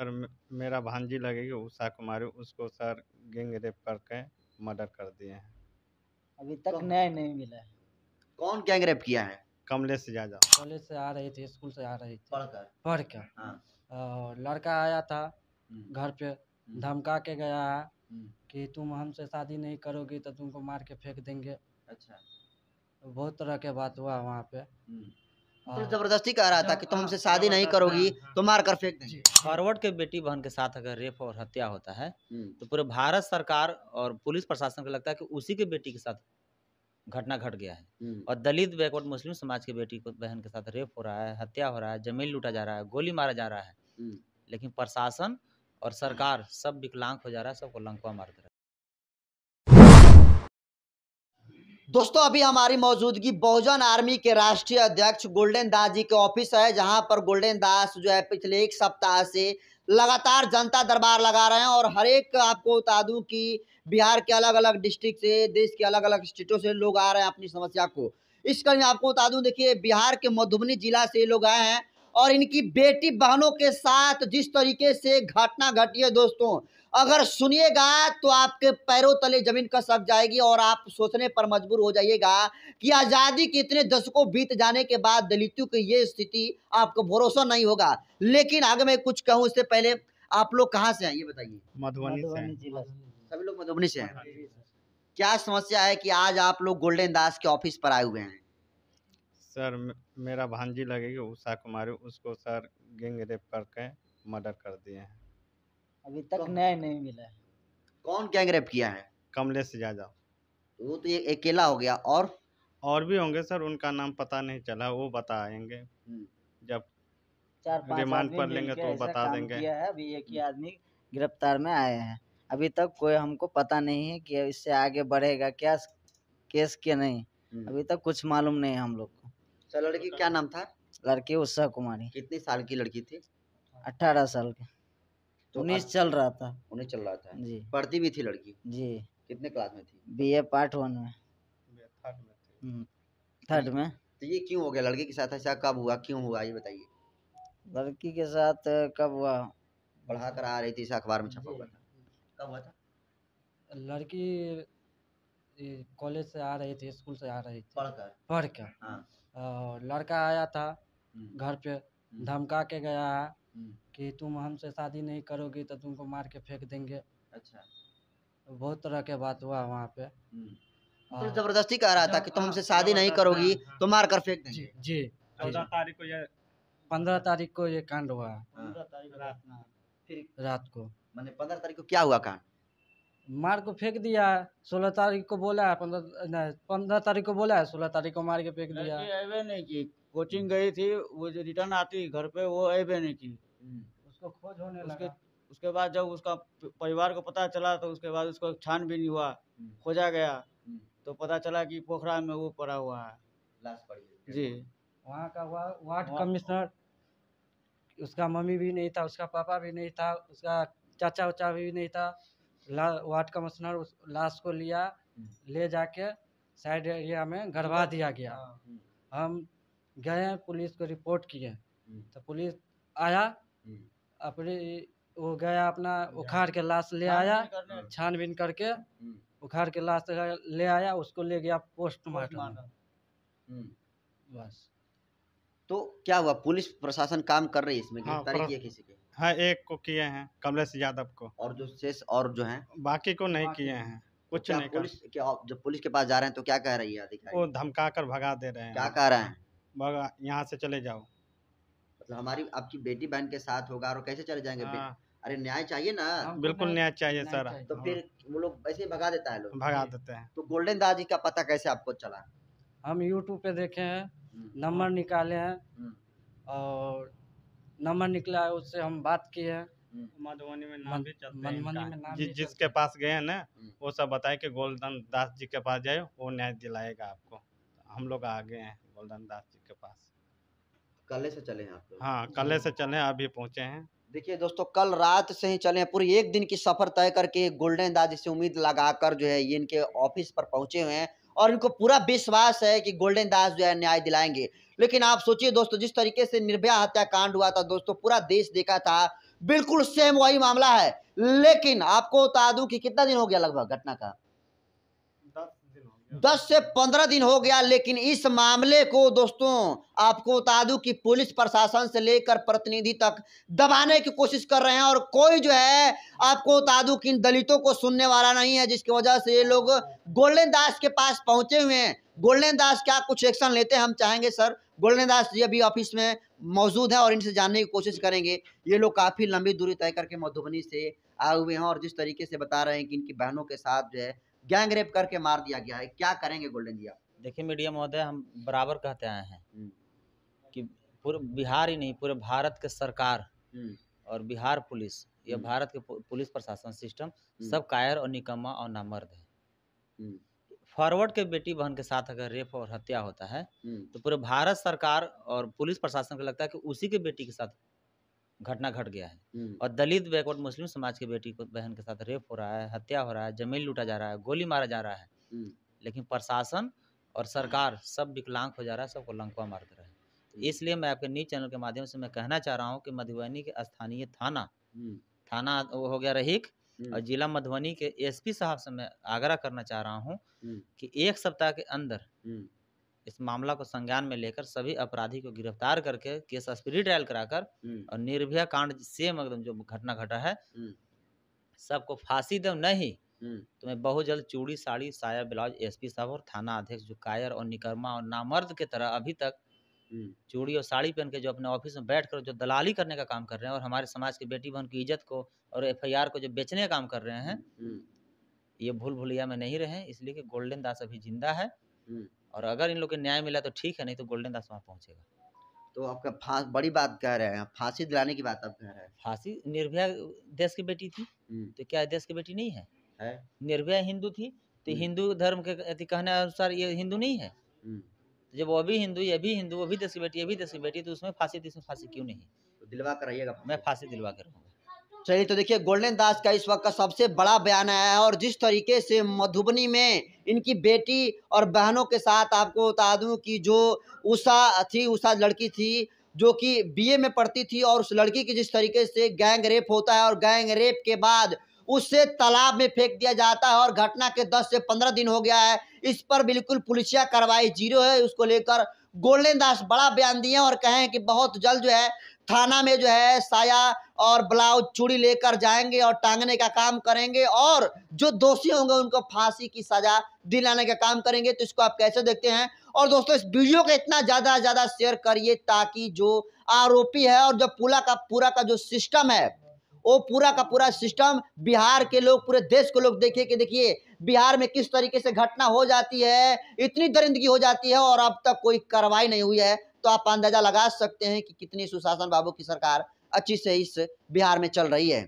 Sir मेरा भांजी लगेगी उषा कुमारी उसको सर गैंग रेप करके मर्डर कर दिए हैं अभी तक न्याय नहीं नहीं मिला है कौन गैंग रेप किया है कमलेश जाजा कमलेश से आ रहे थे स्कूल से आ रहे थे पढ़कर पढ़कर हाँ। लड़का आया था हम्म। घर पे हम्म। धमका के गया है हम्म। कि तुम हमसे शादी नहीं करोगी तो तुमको मार के फेंक देंगे अच्छा बहुत तरह के बात हुआ वहाँ पे हाँ। तो जबरदस्ती कह रहा था कि तुम हाँ, हमसे शादी नहीं करोगी हाँ, तो मार कर फेंक देंगे फॉरवर्ड के बेटी बहन के साथ अगर रेप और हत्या होता है हम्म। तो पूरे भारत सरकार और पुलिस प्रशासन को लगता है कि उसी के बेटी के साथ घटना घट गया है हम्म। और दलित बैकवर्ड मुस्लिम समाज के बेटी को बहन के साथ रेप हो रहा है हत्या हो रहा है जमीन लूटा जा रहा है गोली मारा जा रहा है हम्म। लेकिन प्रशासन और सरकार सब विकलांग हो जा रहा है सबको लंकुआ मार दे रहा है दोस्तों अभी हमारी मौजूदगी बहुजन आर्मी के राष्ट्रीय अध्यक्ष गोल्डन दास जी के ऑफिस है जहां पर गोल्डन दास जो है पिछले एक सप्ताह से लगातार जनता दरबार लगा रहे हैं और हर एक आपको बता दूं कि बिहार के अलग अलग डिस्ट्रिक्ट से देश के अलग अलग स्टेटों से लोग आ रहे हैं अपनी समस्या को इस कड़ी में आपको बता दूँ देखिए बिहार के मधुबनी जिला से लोग आए हैं और इनकी बेटी बहनों के साथ जिस तरीके से घटना घटी है दोस्तों अगर सुनिएगा तो आपके पैरों तले जमीन कसक जाएगी और आप सोचने पर मजबूर हो जाइएगा कि आज़ादी के इतने दशकों बीत जाने के बाद दलितों की ये स्थिति आपको भरोसा नहीं होगा लेकिन आगे मैं कुछ कहूँ इससे पहले आप लोग कहाँ से हैं ये बताइए मधुबनी से सभी लोग मधुबनी से हैं हाँ क्या समस्या है कि आज आप लोग गोल्डन दास के ऑफिस पर आए हुए हैं सर मेरा भांजी लगेगी उषा कुमारी उसको सर गैंग रेप करके मर्डर कर दिए हैं अभी तक न्याय नहीं मिला है कौन गैंग रेप किया है कमलेश यादव वो तो ये अकेला हो गया और और भी होंगे सर उनका नाम पता नहीं चला वो बताएंगे हम्म। जब रिमांड पर लेंगे तो बता देंगे है अभी एक ही हम्म। आदमी गिरफ्तार में आए हैं अभी तक कोई हमको पता नहीं है कि इससे आगे बढ़ेगा क्या केस के नहीं हम्म। अभी तक कुछ मालूम नहीं है हम लोग को सर लड़की क्या नाम था लड़की उषा कुमारी कितनी साल की लड़की थी अठारह साल की तो उन्नीस चल रहा था उन्नीस चल रहा था जी पढ़ती भी थी लड़की जी कितने क्लास में थी बी ए पार्ट वन में हम्म, थर्ड में तो ये क्यों हो गया लड़की के साथ ऐसा कब हुआ क्यों हुआ ये बताइए लड़की के साथ कब हुआ पढ़ा कर आ रही थी अखबार में छपा हुआ था कब हुआ था लड़की कॉलेज से आ रही थी स्कूल से आ रही थी पढ़कर पढ़कर हाँ। लड़का आया था हम्म। घर पे हम्म। धमका के गया है हम्म। कि तुम हमसे शादी नहीं करोगी तो तुमको मार के फेंक देंगे अच्छा बहुत तरह के बात हुआ वहाँ पे तो जबरदस्ती कह रहा था कि तुम हमसे शादी नहीं करोगी तो मार कर फेंक देंगे जी चौदह तारीख को ये पंद्रह तारीख को ये कांड हुआ रात को मैंने पंद्रह तारीख को क्या हुआ कांड मार को फेंक दिया सोलह तारीख को बोला है पंद्रह पंद्रह तारीख को बोला है सोलह तारीख को मार के फेंक दिया नहीं की कोचिंग गई थी वो जो रिटर्न आती घर पे वो ऐबे नहीं की हम्म। उसको खोज होने उसके, लगा उसके बाद जब उसका परिवार को पता चला तो उसके बाद उसको छानबीन हुआ हम्म। खोजा गया हम्म। तो पता चला कि पोखरा में वो पड़ा हुआ है लाश पड़ी जी वहाँ का वा, वार्ड कमिश्नर उसका मम्मी भी नहीं था उसका पापा भी नहीं था उसका चाचा उचा भी नहीं था वार्ड कमिश्नर उस लाश को लिया ले जाके साइड एरिया में गड़वा दिया गया हाँ, हम गए पुलिस को रिपोर्ट किए तो पुलिस आया हम्म। अपने वो गया अपना उखाड़ के लाश ले आया छानबीन करके हम्म। उखाड़ के लाश ले आया उसको ले गया पोस्टमार्टम हम्म। बस तो क्या हुआ पुलिस प्रशासन काम कर रही है इसमें हाँ, किया किसी के हाँ एक को किए हैं कमलेश यादव को और जो शेष और जो हैं बाकी को नहीं किए हैं तो कुछ नहीं पुलिस क्या जब पुलिस के पास जा रहे हैं तो क्या कह रही है वो धमका कर भगा दे रहे हैं क्या कह रहे हैं भगा यहाँ से चले जाओ मतलब हमारी आपकी बेटी बहन के साथ होगा और कैसे चले जाएंगे आ, हाँ। अरे न्याय चाहिए ना हाँ, हाँ, बिल्कुल न्याय चाहिए सर तो फिर वो लोग वैसे ही भगा देता है लोग भगा देते हैं तो गोल्डन दाजी का पता कैसे आपको चला हम यूट्यूब पे देखे हैं हम्म। नंबर निकाले हैं हम्म। और नंबर निकला है उससे हम बात किए हैं हम्म। मधुबनी में नाम भी चलते हैं में नाम जि, जिसके पास गए हैं ना वो सब बताए कि गोल्डन दास जी के पास जाए वो न्याय दिलाएगा आपको तो हम लोग आ गए हैं गोल्डन दास जी के पास कल से चले हैं आप हाँ कल से चले अभी पहुंचे हैं देखिए दोस्तों कल रात से ही चले हैं पूरी एक दिन की सफर तय करके गोल्डन दाद से उम्मीद लगाकर जो है ये इनके ऑफिस पर पहुंचे हुए हैं और इनको पूरा विश्वास है कि गोल्डन दास जो है न्याय दिलाएंगे लेकिन आप सोचिए दोस्तों जिस तरीके से निर्भया हत्याकांड हुआ था दोस्तों पूरा देश देखा था बिल्कुल सेम वही मामला है लेकिन आपको बता दूं कि कितना दिन हो गया लगभग घटना का दस से पंद्रह दिन हो गया लेकिन इस मामले को दोस्तों आपको बता दूं कि पुलिस प्रशासन से लेकर प्रतिनिधि तक दबाने की कोशिश कर रहे हैं और कोई जो है आपको बता दूं कि इन दलितों को सुनने वाला नहीं है जिसकी वजह से ये लोग गोल्डन दास के पास पहुंचे हुए हैं गोल्डन दास क्या कुछ एक्शन लेते हैं हम चाहेंगे सर गोल्डन दास जी अभी ऑफिस में मौजूद है और इनसे जानने की कोशिश करेंगे ये लोग काफ़ी लंबी दूरी तय करके मधुबनी से आए हुए हैं और जिस तरीके से बता रहे हैं कि इनकी बहनों के साथ जो है गैंग रेप करके मार दिया गया है क्या करेंगे गोल्डन जी आप देखिए मीडिया महोदय हम बराबर कहते आए हैं हम्म। कि पूरे बिहार ही नहीं पूरे भारत के सरकार हम्म। और बिहार पुलिस या हम्म। भारत के पुलिस प्रशासन सिस्टम सब कायर और निकम्मा और नामर्द है फॉरवर्ड के बेटी बहन के साथ अगर रेप और हत्या होता है तो पूरे भारत सरकार और पुलिस प्रशासन को लगता है कि उसी के बेटी के साथ घटना घट गया है और दलित बैकवर्ड मुस्लिम समाज की बेटी को बहन के साथ रेप हो रहा है हत्या हो रहा है जमीन लूटा जा रहा है गोली मारा जा रहा है लेकिन प्रशासन और सरकार सब विकलांग हो जा रहा है सबको लंकुआ मार दे रहा है इसलिए मैं आपके न्यूज चैनल के माध्यम से मैं कहना चाह रहा हूँ कि मधुबनी के स्थानीय थाना थाना हो गया रहीक और जिला मधुबनी के एसपी साहब से मैं आग्रह करना चाह रहा हूँ कि एक सप्ताह के अंदर इस मामला को संज्ञान में लेकर सभी अपराधी को गिरफ्तार करके केस स्पीडी ट्रायल कराकर और निर्भया कांड सेम एकदम जो घटना घटा है सबको फांसी दो नहीं तो मैं बहुत जल्द चूड़ी साड़ी साया ब्लाउज एसपी साहब और थाना अध्यक्ष जो कायर और निकर्मा और नामर्द के तरह अभी तक चूड़ी और साड़ी पहन के जो अपने ऑफिस में बैठ कर जो दलाली करने का काम कर रहे हैं और हमारे समाज की बेटी बहन की इज्जत को और एफआईआर को जो बेचने का काम कर रहे हैं ये भूल भुलिया में नहीं रहे इसलिए कि गोल्डन दास अभी जिंदा है और अगर इन लोग के न्याय मिला तो ठीक है नहीं तो गोल्डन दास वहाँ पहुँचेगा तो आपका फांस बड़ी बात कह रहे हैं फांसी दिलाने की बात आप कह रहे हैं फांसी निर्भया देश की बेटी थी हम्म। तो क्या देश की बेटी नहीं है, है? निर्भया हिंदू थी तो हम्म। हिंदू धर्म के कहने अनुसार ये हिंदू नहीं है हम्म। तो जब वो भी हिंदू ये भी हिंदू वो भी देश की बेटी ये भी देश की बेटी तो उसमें फांसी थी उसमें फांसी क्यों नहीं तो दिलवा कर मैं फांसी दिलवा कर चलिए तो, तो देखिए गोल्डन दास का इस वक्त का सबसे बड़ा बयान आया है और जिस तरीके से मधुबनी में इनकी बेटी और बहनों के साथ आपको बता दूँ कि जो उषा थी उषा लड़की थी जो कि बीए में पढ़ती थी और उस लड़की की जिस तरीके से गैंग रेप होता है और गैंग रेप के बाद उससे तालाब में फेंक दिया जाता है और घटना के दस से पंद्रह दिन हो गया है इस पर बिल्कुल पुलिसिया कार्रवाई जीरो है उसको लेकर गोल्डन दास बड़ा बयान दिए और कहें कि बहुत जल्द जो है थाना में जो है साया और ब्लाउज चूड़ी लेकर जाएंगे और टांगने का काम करेंगे और जो दोषी होंगे उनको फांसी की सजा दिलाने का काम करेंगे तो इसको आप कैसे देखते हैं और दोस्तों इस वीडियो को इतना ज़्यादा ज़्यादा शेयर करिए ताकि जो आरोपी है और जो पूरा का पूरा का जो सिस्टम है वो पूरा का पूरा सिस्टम बिहार के लोग पूरे देश के लोग देखिए कि देखिए बिहार में किस तरीके से घटना हो जाती है इतनी दरिंदगी हो जाती है और अब तक कोई कार्रवाई नहीं हुई है तो आप अंदाजा लगा सकते हैं कि कितनी सुशासन बाबू की सरकार अच्छी से इस बिहार में चल रही है